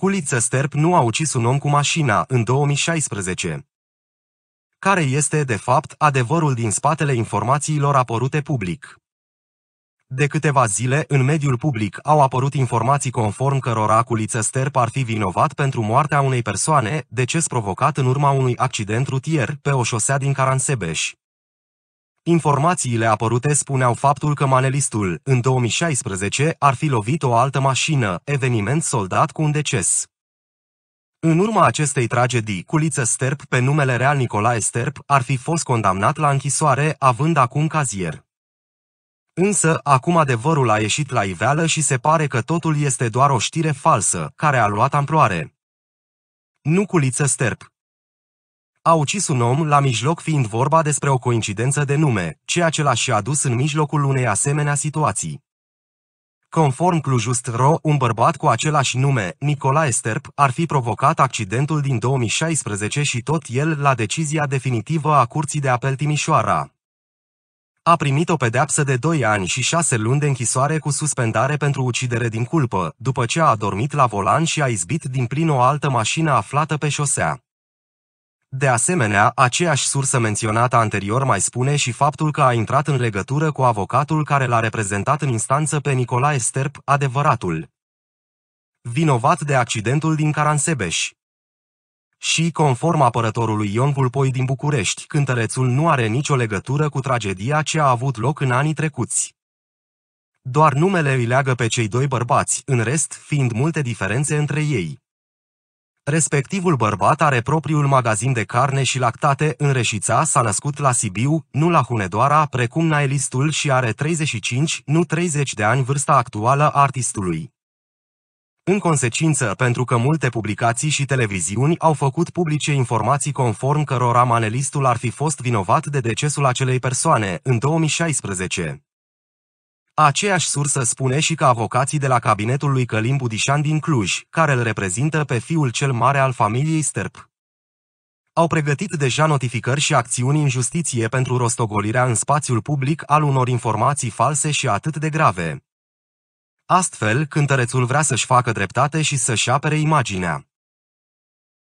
Culiță Sterp nu a ucis un om cu mașina în 2016. Care este, de fapt, adevărul din spatele informațiilor apărute public? De câteva zile, în mediul public au apărut informații conform cărora Culiță Sterp ar fi vinovat pentru moartea unei persoane, deces provocat în urma unui accident rutier pe o șosea din Caransebeș. Informațiile apărute spuneau faptul că manelistul, în 2016, ar fi lovit o altă mașină, eveniment soldat cu un deces. În urma acestei tragedii, Culiță Sterp, pe numele real Nicolae Sterp, ar fi fost condamnat la închisoare, având acum cazier. Însă, acum adevărul a ieșit la iveală și se pare că totul este doar o știre falsă, care a luat amploare. Nu Culiță Sterp, a ucis un om la mijloc fiind vorba despre o coincidență de nume, ceea ce l-a și adus în mijlocul unei asemenea situații. Conform Clujust.ro, un bărbat cu același nume, Nicolae Sterp, ar fi provocat accidentul din 2016 și tot el la decizia definitivă a Curții de Apel Timișoara. A primit o pedeapsă de 2 ani și 6 luni de închisoare cu suspendare pentru ucidere din culpă, după ce a adormit la volan și a izbit din plin o altă mașină aflată pe șosea. De asemenea, aceeași sursă menționată anterior mai spune și faptul că a intrat în legătură cu avocatul care l-a reprezentat în instanță pe Nicolae Sterp, adevăratul. Vinovat de accidentul din Caransebeș. Și, conform apărătorului Ion Vulpoi din București, cântărețul nu are nicio legătură cu tragedia ce a avut loc în anii trecuți. Doar numele îi leagă pe cei doi bărbați, în rest fiind multe diferențe între ei. Respectivul bărbat are propriul magazin de carne și lactate în Reșița, s-a născut la Sibiu, nu la Hunedoara, precum naelistul și are 35, nu 30 de ani vârsta actuală a artistului. În consecință, pentru că multe publicații și televiziuni au făcut publice informații conform cărora manelistul ar fi fost vinovat de decesul acelei persoane în 2016. Aceeași sursă spune și că avocații de la cabinetul lui Călim Budișan din Cluj, care îl reprezintă pe fiul cel mare al familiei Sterp, au pregătit deja notificări și acțiuni în justiție pentru rostogolirea în spațiul public al unor informații false și atât de grave. Astfel, cântărețul vrea să-și facă dreptate și să-și apere imaginea.